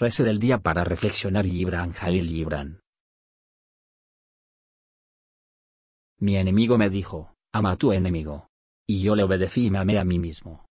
Frase del día para reflexionar Gibran Jalil Gibran. Mi enemigo me dijo, ama a tu enemigo. Y yo le obedecí y me amé a mí mismo.